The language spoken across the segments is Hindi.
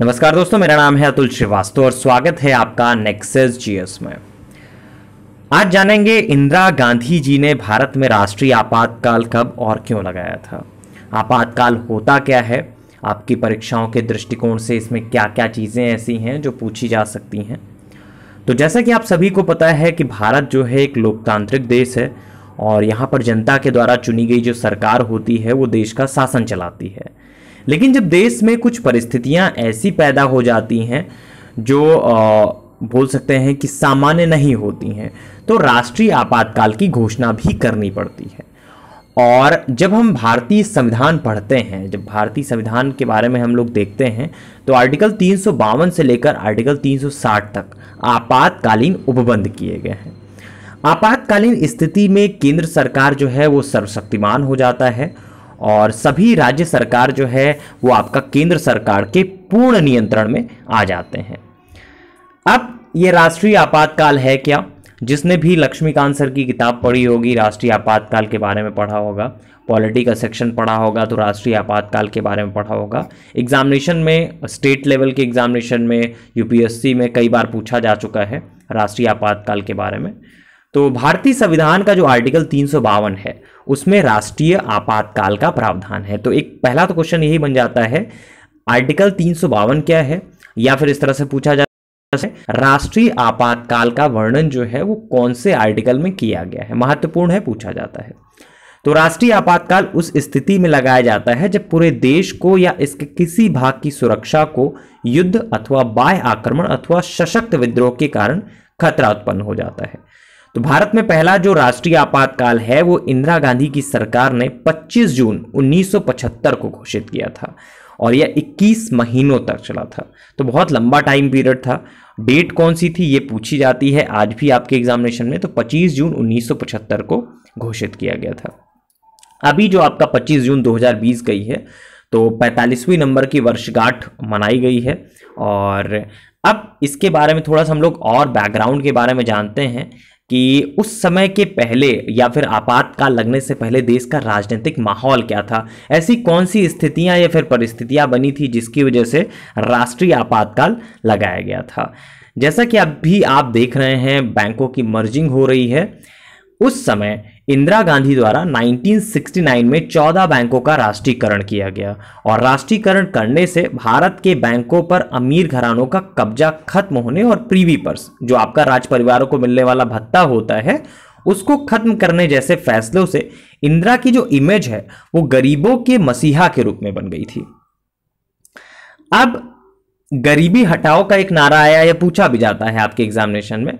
नमस्कार दोस्तों मेरा नाम है अतुल श्रीवास्तव और स्वागत है आपका नेक्सेस जीएस में आज जानेंगे इंदिरा गांधी जी ने भारत में राष्ट्रीय आपातकाल कब और क्यों लगाया था आपातकाल होता क्या है आपकी परीक्षाओं के दृष्टिकोण से इसमें क्या क्या चीज़ें ऐसी हैं जो पूछी जा सकती हैं तो जैसा कि आप सभी को पता है कि भारत जो है एक लोकतांत्रिक देश है और यहाँ पर जनता के द्वारा चुनी गई जो सरकार होती है वो देश का शासन चलाती है लेकिन जब देश में कुछ परिस्थितियाँ ऐसी पैदा हो जाती हैं जो आ, बोल सकते हैं कि सामान्य नहीं होती हैं तो राष्ट्रीय आपातकाल की घोषणा भी करनी पड़ती है और जब हम भारतीय संविधान पढ़ते हैं जब भारतीय संविधान के बारे में हम लोग देखते हैं तो आर्टिकल तीन से लेकर आर्टिकल 360 तक आपातकालीन उपबंध किए गए हैं आपातकालीन स्थिति में केंद्र सरकार जो है वो सर्वशक्तिमान हो जाता है और सभी राज्य सरकार जो है वो आपका केंद्र सरकार के पूर्ण नियंत्रण में आ जाते हैं अब ये राष्ट्रीय आपातकाल है क्या जिसने भी लक्ष्मीकांत सर की किताब पढ़ी होगी राष्ट्रीय आपातकाल के बारे में पढ़ा होगा पॉलिटी का सेक्शन पढ़ा होगा तो राष्ट्रीय आपातकाल के बारे में पढ़ा होगा एग्जामिनेशन में स्टेट लेवल के एग्जामिनेशन में यूपीएससी में कई बार पूछा जा चुका है राष्ट्रीय आपातकाल के बारे में तो भारतीय संविधान का जो आर्टिकल तीन है उसमें राष्ट्रीय आपातकाल का प्रावधान है तो एक पहला तो क्वेश्चन यही बन जाता है आर्टिकल तीन क्या है या फिर इस तरह से पूछा जाता राष्ट्रीय आपातकाल का वर्णन जो है वो कौन से आर्टिकल में किया गया है महत्वपूर्ण है पूछा जाता है तो राष्ट्रीय आपातकाल उस स्थिति में लगाया जाता है जब पूरे देश को या इसके किसी भाग की सुरक्षा को युद्ध अथवा बाह्य आक्रमण अथवा सशक्त विद्रोह के कारण खतरा उत्पन्न हो जाता है तो भारत में पहला जो राष्ट्रीय आपातकाल है वो इंदिरा गांधी की सरकार ने 25 जून 1975 को घोषित किया था और यह 21 महीनों तक चला था तो बहुत लंबा टाइम पीरियड था डेट कौन सी थी ये पूछी जाती है आज भी आपके एग्जामिनेशन में तो 25 जून 1975 को घोषित किया गया था अभी जो आपका 25 जून 2020 गई है तो 45वीं नंबर की वर्षगांठ मनाई गई है और अब इसके बारे में थोड़ा सा हम लोग और बैकग्राउंड के बारे में जानते हैं कि उस समय के पहले या फिर आपातकाल लगने से पहले देश का राजनीतिक माहौल क्या था ऐसी कौन सी स्थितियां या फिर परिस्थितियां बनी थी जिसकी वजह से राष्ट्रीय आपातकाल लगाया गया था जैसा कि अब भी आप देख रहे हैं बैंकों की मर्जिंग हो रही है उस समय इंदिरा गांधी द्वारा 1969 में 14 बैंकों का राष्ट्रीयकरण किया गया और राष्ट्रीयकरण करने से भारत के बैंकों पर अमीर घरानों का कब्जा खत्म होने और प्रीवी पर्स जो आपका राज परिवारों को मिलने वाला भत्ता होता है उसको खत्म करने जैसे फैसलों से इंदिरा की जो इमेज है वो गरीबों के मसीहा के रूप में बन गई थी अब गरीबी हटाओ का एक नारा आया या पूछा भी जाता है आपके एग्जामिनेशन में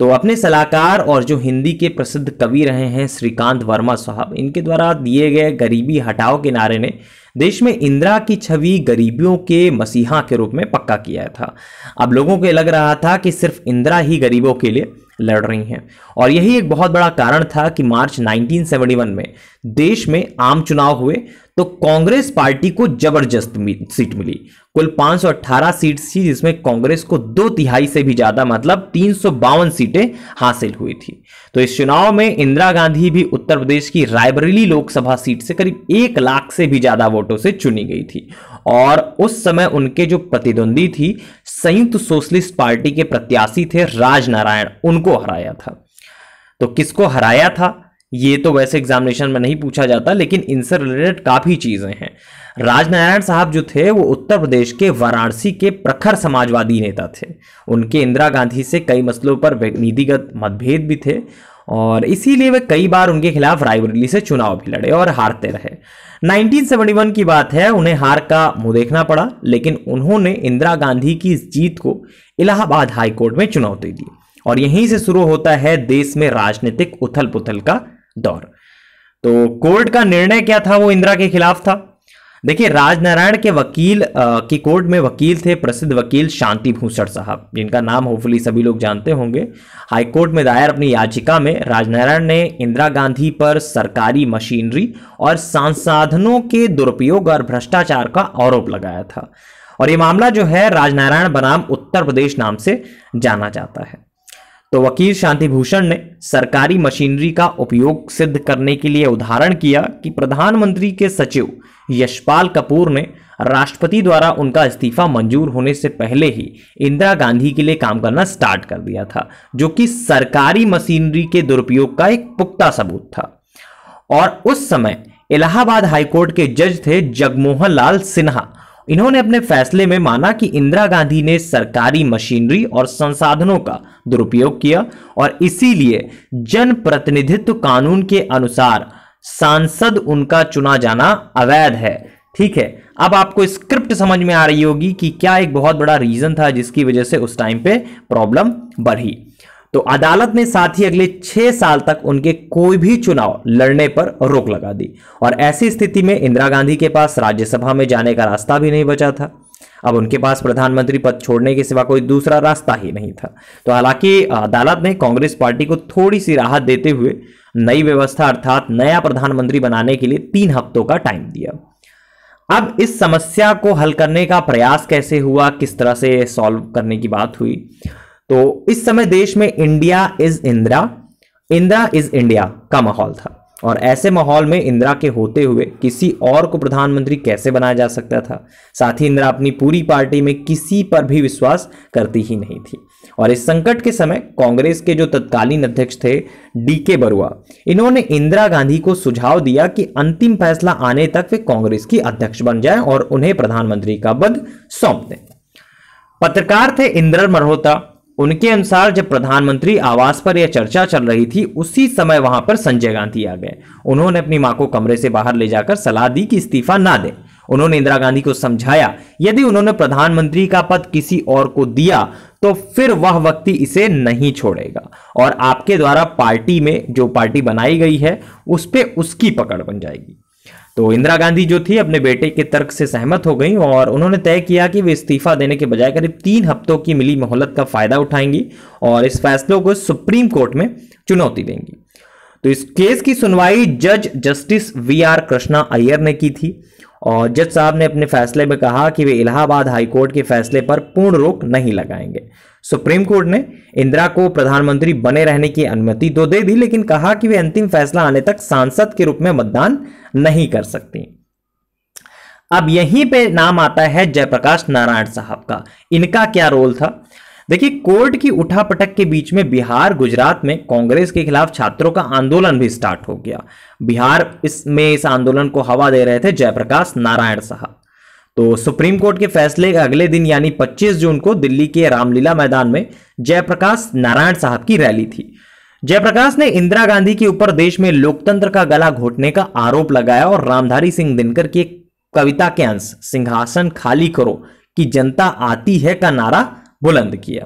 तो अपने सलाहकार और जो हिंदी के प्रसिद्ध कवि रहे हैं श्रीकांत वर्मा साहब इनके द्वारा दिए गए गरीबी हटाओ के नारे ने देश में इंदिरा की छवि गरीबियों के मसीहा के रूप में पक्का किया था अब लोगों को लग रहा था कि सिर्फ इंदिरा ही गरीबों के लिए लड़ रही हैं और यही एक बहुत बड़ा कारण था कि मार्च 1971 में देश में आम चुनाव हुए तो कांग्रेस पार्टी को जबरदस्त सीट मिली कुल 518 सीट थी जिसमें कांग्रेस को दो तिहाई से भी ज्यादा मतलब तीन सीटें हासिल हुई थी तो इस चुनाव में इंदिरा गांधी भी उत्तर प्रदेश की रायबरेली लोकसभा सीट से करीब एक लाख से भी ज्यादा वोटों से चुनी गई थी और उस समय उनके जो प्रतिद्वंदी थी संयुक्त सोशलिस्ट पार्टी के प्रत्याशी थे राजनारायण उनको हराया था तो किसको हराया था ये तो वैसे एग्जामिनेशन में नहीं पूछा जाता लेकिन इनसे रिलेटेड काफ़ी चीज़ें हैं राजनारायण साहब जो थे वो उत्तर प्रदेश के वाराणसी के प्रखर समाजवादी नेता थे उनके इंदिरा गांधी से कई मसलों पर नीतिगत मतभेद भी थे और इसीलिए वे कई बार उनके खिलाफ रायबरेली से चुनाव भी लड़े और हारते रहे 1971 की बात है उन्हें हार का मुंह देखना पड़ा लेकिन उन्होंने इंदिरा गांधी की इस जीत को इलाहाबाद हाईकोर्ट में चुनौती दी और यहीं से शुरू होता है देश में राजनीतिक उथल पुथल का दौर तो कोर्ट का निर्णय क्या था वो इंदिरा के खिलाफ था देखिए राजनारायण के वकील की कोर्ट में वकील थे प्रसिद्ध वकील शांति भूषण साहब जिनका नाम होपफुली सभी लोग जानते होंगे हाई कोर्ट में दायर अपनी याचिका में राजनारायण ने इंदिरा गांधी पर सरकारी मशीनरी और संसाधनों के दुरुपयोग और भ्रष्टाचार का आरोप लगाया था और ये मामला जो है राजनारायण बनाम उत्तर प्रदेश नाम से जाना जाता है तो वकील शांति भूषण ने सरकारी मशीनरी का उपयोग सिद्ध करने के लिए उदाहरण किया कि प्रधानमंत्री के सचिव यशपाल कपूर ने राष्ट्रपति द्वारा उनका इस्तीफा मंजूर होने से पहले ही इंदिरा गांधी के लिए काम करना स्टार्ट कर दिया था जो कि सरकारी मशीनरी के दुरुपयोग का एक पुख्ता सबूत था और उस समय इलाहाबाद हाईकोर्ट के जज थे जगमोहन लाल सिन्हा इन्होंने अपने फैसले में माना कि इंदिरा गांधी ने सरकारी मशीनरी और संसाधनों का दुरुपयोग किया और इसीलिए जनप्रतिनिधित्व कानून के अनुसार सांसद उनका चुना जाना अवैध है ठीक है अब आपको स्क्रिप्ट समझ में आ रही होगी कि क्या एक बहुत बड़ा रीजन था जिसकी वजह से उस टाइम पे प्रॉब्लम बढ़ी तो अदालत ने साथ ही अगले छह साल तक उनके कोई भी चुनाव लड़ने पर रोक लगा दी और ऐसी स्थिति में इंदिरा गांधी के पास राज्यसभा में जाने का रास्ता भी नहीं बचा था अब उनके पास प्रधानमंत्री पद छोड़ने के सिवा कोई दूसरा रास्ता ही नहीं था तो हालांकि अदालत ने कांग्रेस पार्टी को थोड़ी सी राहत देते हुए नई व्यवस्था अर्थात नया प्रधानमंत्री बनाने के लिए तीन हफ्तों का टाइम दिया अब इस समस्या को हल करने का प्रयास कैसे हुआ किस तरह से सॉल्व करने की बात हुई तो इस समय देश में India is Indira Indira is India का माहौल था और ऐसे माहौल में इंदिरा के होते हुए किसी और को प्रधानमंत्री कैसे बनाया जा सकता था साथ ही इंदिरा अपनी पूरी पार्टी में किसी पर भी विश्वास करती ही नहीं थी और इस संकट के समय कांग्रेस के जो तत्कालीन अध्यक्ष थे डी के बरुआ इन्होंने इंदिरा गांधी को सुझाव दिया कि अंतिम फैसला आने तक वे कांग्रेस की अध्यक्ष बन जाए और उन्हें प्रधानमंत्री का पद सौंप दें पत्रकार थे इंद्र मल्होत्रा उनके अनुसार जब प्रधानमंत्री आवास पर यह चर्चा चल रही थी उसी समय वहां पर संजय गांधी आ गए उन्होंने अपनी मां को कमरे से बाहर ले जाकर सलाह दी कि इस्तीफा ना दें उन्होंने इंदिरा गांधी को समझाया यदि उन्होंने प्रधानमंत्री का पद किसी और को दिया तो फिर वह व्यक्ति इसे नहीं छोड़ेगा और आपके द्वारा पार्टी में जो पार्टी बनाई गई है उस पर उसकी पकड़ बन जाएगी तो इंदिरा गांधी जो थी अपने बेटे के तर्क से सहमत हो गई और उन्होंने तय किया कि वे इस्तीफा देने के बजाय करीब तीन हफ्तों की मिली मोहलत का फायदा उठाएंगी और इस फैसले को सुप्रीम कोर्ट में चुनौती देंगी तो इस केस की सुनवाई जज justice V R Krishna Iyer ने की थी और जज साहब ने अपने फैसले में कहा कि वे इलाहाबाद हाईकोर्ट के फैसले पर पूर्ण रोक नहीं लगाएंगे सुप्रीम कोर्ट ने इंदिरा को प्रधानमंत्री बने रहने की अनुमति तो दे दी लेकिन कहा कि वे अंतिम फैसला आने तक सांसद के रूप में मतदान नहीं कर सकती अब यहीं पे नाम आता है जयप्रकाश नारायण साहब का इनका क्या रोल था देखिए कोर्ट की उठापटक के बीच में बिहार गुजरात में कांग्रेस के खिलाफ छात्रों का आंदोलन भी स्टार्ट हो गया बिहार इसमें इस आंदोलन को हवा दे रहे थे जयप्रकाश नारायण साहब तो सुप्रीम कोर्ट के फैसले के अगले दिन यानी 25 जून को दिल्ली के रामलीला मैदान में जयप्रकाश नारायण साहब की रैली थी जयप्रकाश ने इंदिरा गांधी के ऊपर देश में लोकतंत्र का गला घोटने का आरोप लगाया और रामधारी सिंह दिनकर की एक कविता के अंश सिंहासन खाली करो कि जनता आती है का नारा बुलंद किया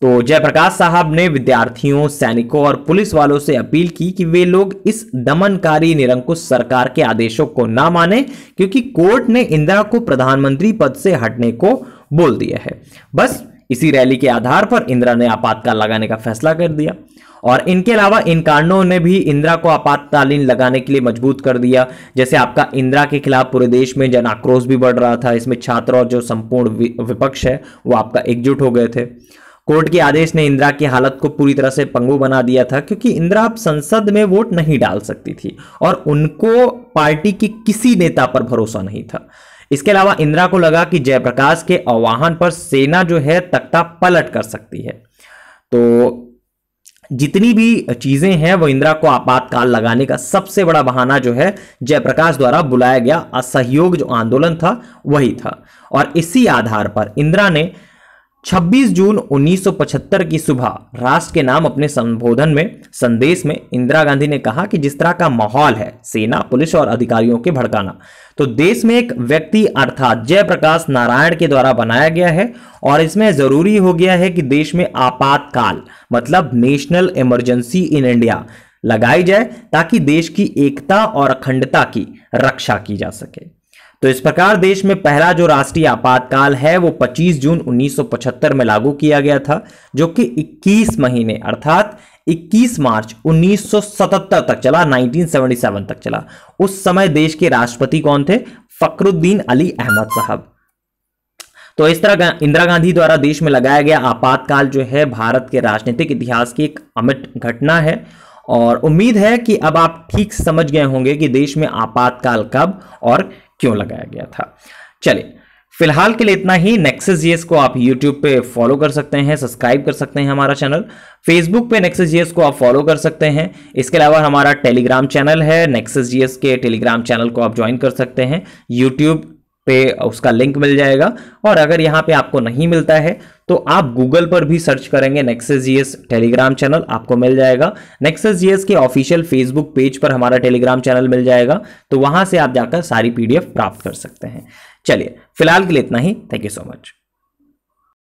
तो जयप्रकाश साहब ने विद्यार्थियों सैनिकों और पुलिस वालों से अपील की कि वे लोग इस दमनकारी निरंकुश सरकार के आदेशों को ना माने क्योंकि कोर्ट ने इंदिरा को प्रधानमंत्री पद से हटने को बोल दिया है बस इसी रैली के आधार पर इंदिरा ने आपातकाल लगाने का फैसला कर दिया और इनके अलावा इन कारणों ने भी इंदिरा को आपातकालीन लगाने के लिए मजबूत कर दिया जैसे आपका इंदिरा के खिलाफ पूरे देश में जन आक्रोश भी बढ़ रहा था इसमें छात्र और जो संपूर्ण विपक्ष है वो आपका एकजुट हो गए थे कोर्ट के आदेश ने इंदिरा की हालत को पूरी तरह से पंगु बना दिया था क्योंकि इंदिरा अब संसद में वोट नहीं डाल सकती थी और उनको पार्टी के किसी नेता पर भरोसा नहीं था इसके अलावा इंदिरा को लगा कि जयप्रकाश के आवाहन पर सेना जो है तख्ता पलट कर सकती है तो जितनी भी चीजें हैं वो इंदिरा को आपातकाल लगाने का सबसे बड़ा बहाना जो है जयप्रकाश द्वारा बुलाया गया असहयोग जो आंदोलन था वही था और इसी आधार पर इंदिरा ने 26 जून 1975 की सुबह राष्ट्र के नाम अपने संबोधन में संदेश में इंदिरा गांधी ने कहा कि जिस तरह का माहौल है सेना पुलिस और अधिकारियों के भड़काना तो देश में एक व्यक्ति अर्थात जयप्रकाश नारायण के द्वारा बनाया गया है और इसमें जरूरी हो गया है कि देश में आपातकाल मतलब नेशनल इमरजेंसी इन इंडिया लगाई जाए ताकि देश की एकता और अखंडता की रक्षा की जा सके तो इस प्रकार देश में पहला जो राष्ट्रीय आपातकाल है वो 25 जून 1975 में लागू किया गया था जो कि 21 महीने अर्थात 21 मार्च 1977 तक चला 1977 तक चला उस समय देश के राष्ट्रपति कौन थे फकरुद्दीन अली अहमद साहब तो इस तरह इंदिरा गांधी द्वारा देश में लगाया गया आपातकाल जो है भारत के राजनीतिक इतिहास की एक अमिट घटना है और उम्मीद है कि अब आप ठीक समझ गए होंगे कि देश में आपातकाल कब और क्यों लगाया गया था चलिए फिलहाल के लिए इतना ही नेक्सेस जीएस को आप यूट्यूब पे फॉलो कर सकते हैं सब्सक्राइब कर सकते हैं हमारा चैनल फेसबुक पे नेक्सेस जीएस को आप फॉलो कर सकते हैं इसके अलावा हमारा टेलीग्राम चैनल है नेक्सेस जीएस के टेलीग्राम चैनल को आप ज्वाइन कर सकते हैं यूट्यूब पे उसका लिंक मिल जाएगा और अगर यहाँ पे आपको नहीं मिलता है तो आप गूगल पर भी सर्च करेंगे नेक्सेस जीएस टेलीग्राम चैनल आपको मिल जाएगा नेक्सेस जीएस के ऑफिशियल फेसबुक पेज पर हमारा टेलीग्राम चैनल मिल जाएगा तो वहाँ से आप जाकर सारी पीडीएफ प्राप्त कर सकते हैं चलिए फिलहाल के लिए इतना ही थैंक यू सो मच